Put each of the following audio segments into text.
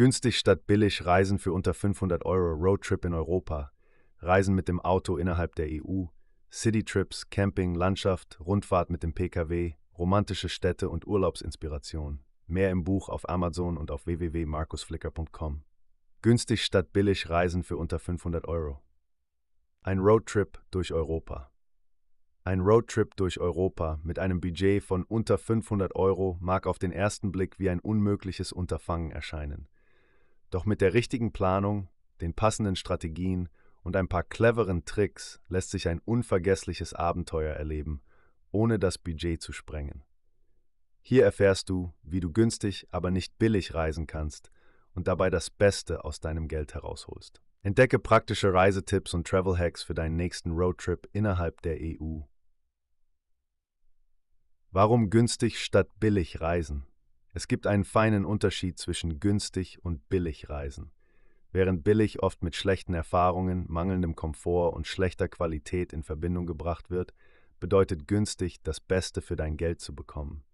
Günstig statt billig Reisen für unter 500 Euro Roadtrip in Europa, Reisen mit dem Auto innerhalb der EU, Citytrips, Camping, Landschaft, Rundfahrt mit dem Pkw, romantische Städte und Urlaubsinspiration. Mehr im Buch auf Amazon und auf www.markusflicker.com. Günstig statt billig Reisen für unter 500 Euro. Ein Roadtrip durch Europa. Ein Roadtrip durch Europa mit einem Budget von unter 500 Euro mag auf den ersten Blick wie ein unmögliches Unterfangen erscheinen. Doch mit der richtigen Planung, den passenden Strategien und ein paar cleveren Tricks lässt sich ein unvergessliches Abenteuer erleben, ohne das Budget zu sprengen. Hier erfährst du, wie du günstig, aber nicht billig reisen kannst und dabei das Beste aus deinem Geld herausholst. Entdecke praktische Reisetipps und Travel Hacks für deinen nächsten Roadtrip innerhalb der EU. Warum günstig statt billig reisen? Es gibt einen feinen Unterschied zwischen günstig und billig Reisen. Während billig oft mit schlechten Erfahrungen, mangelndem Komfort und schlechter Qualität in Verbindung gebracht wird, bedeutet günstig, das Beste für dein Geld zu bekommen.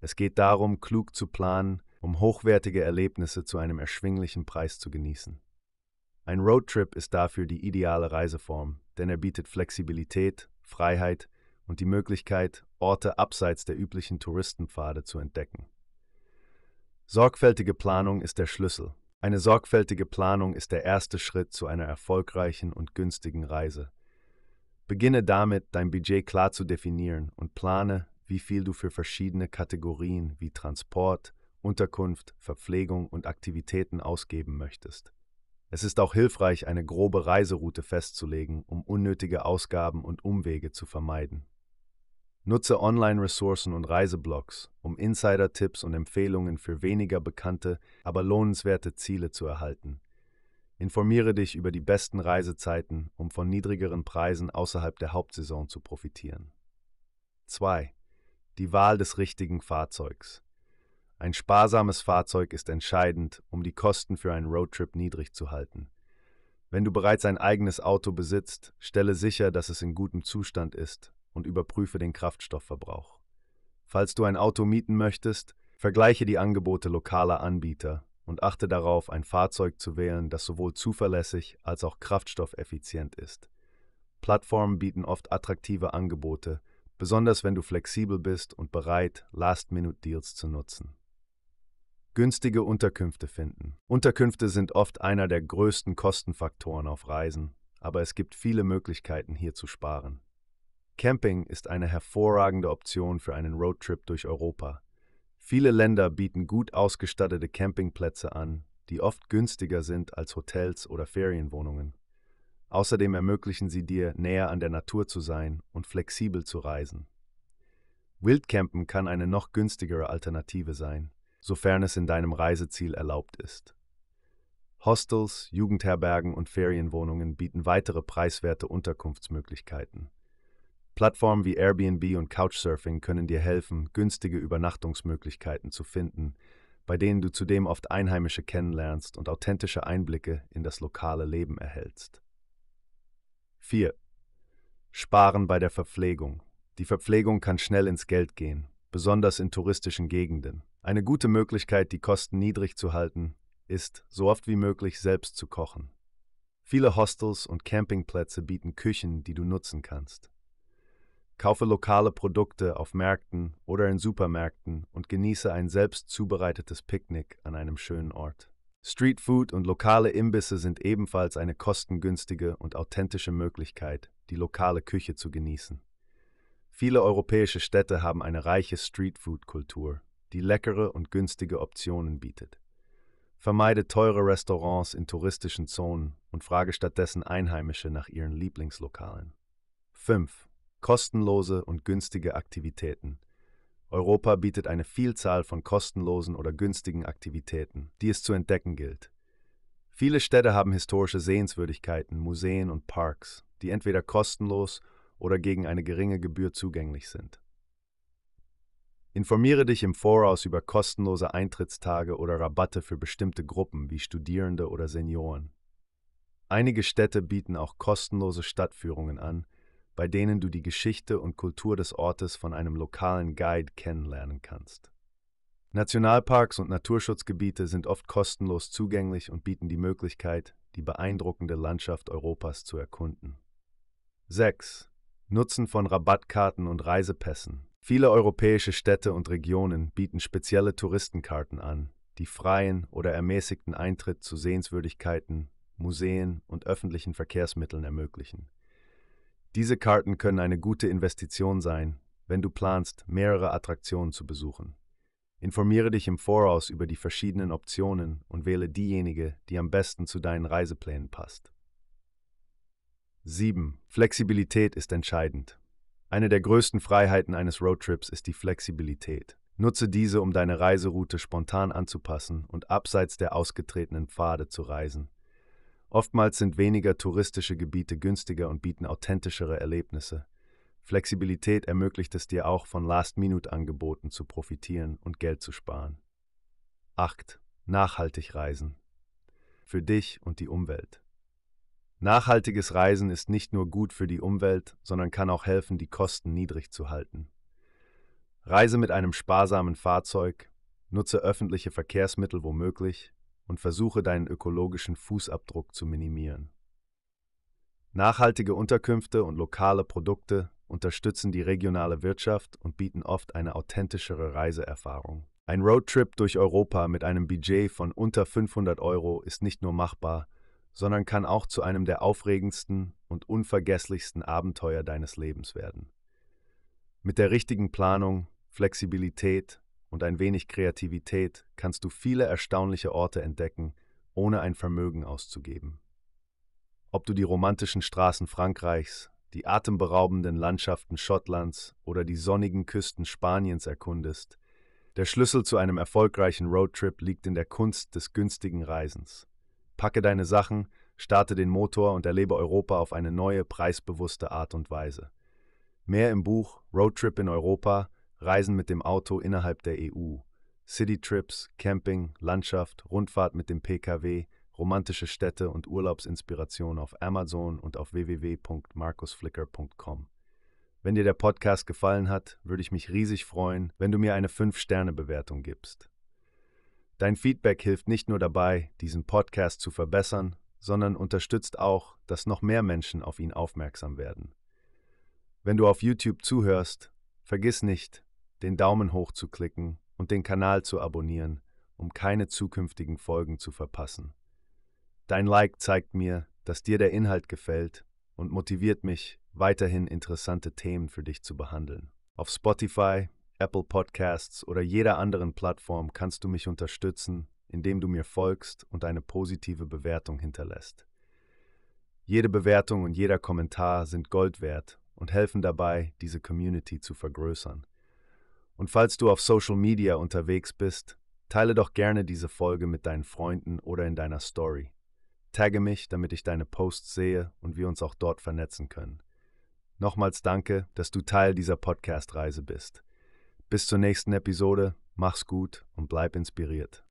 Es geht darum, klug zu planen, um hochwertige Erlebnisse zu einem erschwinglichen Preis zu genießen. Ein Roadtrip ist dafür die ideale Reiseform, denn er bietet Flexibilität, Freiheit und die Möglichkeit, Orte abseits der üblichen Touristenpfade zu entdecken. Sorgfältige Planung ist der Schlüssel. Eine sorgfältige Planung ist der erste Schritt zu einer erfolgreichen und günstigen Reise. Beginne damit, dein Budget klar zu definieren und plane, wie viel du für verschiedene Kategorien wie Transport, Unterkunft, Verpflegung und Aktivitäten ausgeben möchtest. Es ist auch hilfreich, eine grobe Reiseroute festzulegen, um unnötige Ausgaben und Umwege zu vermeiden. Nutze Online-Ressourcen und Reiseblogs, um Insider-Tipps und Empfehlungen für weniger bekannte, aber lohnenswerte Ziele zu erhalten. Informiere dich über die besten Reisezeiten, um von niedrigeren Preisen außerhalb der Hauptsaison zu profitieren. 2. Die Wahl des richtigen Fahrzeugs. Ein sparsames Fahrzeug ist entscheidend, um die Kosten für einen Roadtrip niedrig zu halten. Wenn du bereits ein eigenes Auto besitzt, stelle sicher, dass es in gutem Zustand ist und überprüfe den Kraftstoffverbrauch. Falls du ein Auto mieten möchtest, vergleiche die Angebote lokaler Anbieter und achte darauf, ein Fahrzeug zu wählen, das sowohl zuverlässig als auch kraftstoffeffizient ist. Plattformen bieten oft attraktive Angebote, besonders wenn du flexibel bist und bereit, Last-Minute-Deals zu nutzen. Günstige Unterkünfte finden. Unterkünfte sind oft einer der größten Kostenfaktoren auf Reisen, aber es gibt viele Möglichkeiten, hier zu sparen. Camping ist eine hervorragende Option für einen Roadtrip durch Europa. Viele Länder bieten gut ausgestattete Campingplätze an, die oft günstiger sind als Hotels oder Ferienwohnungen. Außerdem ermöglichen sie dir, näher an der Natur zu sein und flexibel zu reisen. Wildcampen kann eine noch günstigere Alternative sein, sofern es in deinem Reiseziel erlaubt ist. Hostels, Jugendherbergen und Ferienwohnungen bieten weitere preiswerte Unterkunftsmöglichkeiten. Plattformen wie Airbnb und Couchsurfing können dir helfen, günstige Übernachtungsmöglichkeiten zu finden, bei denen du zudem oft Einheimische kennenlernst und authentische Einblicke in das lokale Leben erhältst. 4. Sparen bei der Verpflegung. Die Verpflegung kann schnell ins Geld gehen, besonders in touristischen Gegenden. Eine gute Möglichkeit, die Kosten niedrig zu halten, ist, so oft wie möglich selbst zu kochen. Viele Hostels und Campingplätze bieten Küchen, die du nutzen kannst. Kaufe lokale Produkte auf Märkten oder in Supermärkten und genieße ein selbst zubereitetes Picknick an einem schönen Ort. Streetfood und lokale Imbisse sind ebenfalls eine kostengünstige und authentische Möglichkeit, die lokale Küche zu genießen. Viele europäische Städte haben eine reiche Streetfood-Kultur, die leckere und günstige Optionen bietet. Vermeide teure Restaurants in touristischen Zonen und frage stattdessen Einheimische nach ihren Lieblingslokalen. 5 kostenlose und günstige Aktivitäten. Europa bietet eine Vielzahl von kostenlosen oder günstigen Aktivitäten, die es zu entdecken gilt. Viele Städte haben historische Sehenswürdigkeiten, Museen und Parks, die entweder kostenlos oder gegen eine geringe Gebühr zugänglich sind. Informiere dich im Voraus über kostenlose Eintrittstage oder Rabatte für bestimmte Gruppen wie Studierende oder Senioren. Einige Städte bieten auch kostenlose Stadtführungen an, bei denen du die Geschichte und Kultur des Ortes von einem lokalen Guide kennenlernen kannst. Nationalparks und Naturschutzgebiete sind oft kostenlos zugänglich und bieten die Möglichkeit, die beeindruckende Landschaft Europas zu erkunden. 6. Nutzen von Rabattkarten und Reisepässen. Viele europäische Städte und Regionen bieten spezielle Touristenkarten an, die freien oder ermäßigten Eintritt zu Sehenswürdigkeiten, Museen und öffentlichen Verkehrsmitteln ermöglichen. Diese Karten können eine gute Investition sein, wenn du planst, mehrere Attraktionen zu besuchen. Informiere dich im Voraus über die verschiedenen Optionen und wähle diejenige, die am besten zu deinen Reiseplänen passt. 7. Flexibilität ist entscheidend. Eine der größten Freiheiten eines Roadtrips ist die Flexibilität. Nutze diese, um deine Reiseroute spontan anzupassen und abseits der ausgetretenen Pfade zu reisen. Oftmals sind weniger touristische Gebiete günstiger und bieten authentischere Erlebnisse. Flexibilität ermöglicht es dir auch, von Last-Minute-Angeboten zu profitieren und Geld zu sparen. 8. Nachhaltig reisen. Für dich und die Umwelt. Nachhaltiges Reisen ist nicht nur gut für die Umwelt, sondern kann auch helfen, die Kosten niedrig zu halten. Reise mit einem sparsamen Fahrzeug, nutze öffentliche Verkehrsmittel womöglich und versuche deinen ökologischen Fußabdruck zu minimieren. Nachhaltige Unterkünfte und lokale Produkte unterstützen die regionale Wirtschaft und bieten oft eine authentischere Reiseerfahrung. Ein Roadtrip durch Europa mit einem Budget von unter 500 Euro ist nicht nur machbar, sondern kann auch zu einem der aufregendsten und unvergesslichsten Abenteuer deines Lebens werden. Mit der richtigen Planung, Flexibilität und ein wenig Kreativität kannst du viele erstaunliche Orte entdecken, ohne ein Vermögen auszugeben. Ob du die romantischen Straßen Frankreichs, die atemberaubenden Landschaften Schottlands oder die sonnigen Küsten Spaniens erkundest, der Schlüssel zu einem erfolgreichen Roadtrip liegt in der Kunst des günstigen Reisens. Packe deine Sachen, starte den Motor und erlebe Europa auf eine neue, preisbewusste Art und Weise. Mehr im Buch Roadtrip in Europa Reisen mit dem Auto innerhalb der EU, Citytrips, Camping, Landschaft, Rundfahrt mit dem PKW, romantische Städte und Urlaubsinspiration auf Amazon und auf www.markusflicker.com. Wenn dir der Podcast gefallen hat, würde ich mich riesig freuen, wenn du mir eine 5-Sterne-Bewertung gibst. Dein Feedback hilft nicht nur dabei, diesen Podcast zu verbessern, sondern unterstützt auch, dass noch mehr Menschen auf ihn aufmerksam werden. Wenn du auf YouTube zuhörst, vergiss nicht, den Daumen hoch zu klicken und den Kanal zu abonnieren, um keine zukünftigen Folgen zu verpassen. Dein Like zeigt mir, dass dir der Inhalt gefällt und motiviert mich, weiterhin interessante Themen für dich zu behandeln. Auf Spotify, Apple Podcasts oder jeder anderen Plattform kannst du mich unterstützen, indem du mir folgst und eine positive Bewertung hinterlässt. Jede Bewertung und jeder Kommentar sind Gold wert und helfen dabei, diese Community zu vergrößern. Und falls du auf Social Media unterwegs bist, teile doch gerne diese Folge mit deinen Freunden oder in deiner Story. Tagge mich, damit ich deine Posts sehe und wir uns auch dort vernetzen können. Nochmals danke, dass du Teil dieser Podcast-Reise bist. Bis zur nächsten Episode, mach's gut und bleib inspiriert.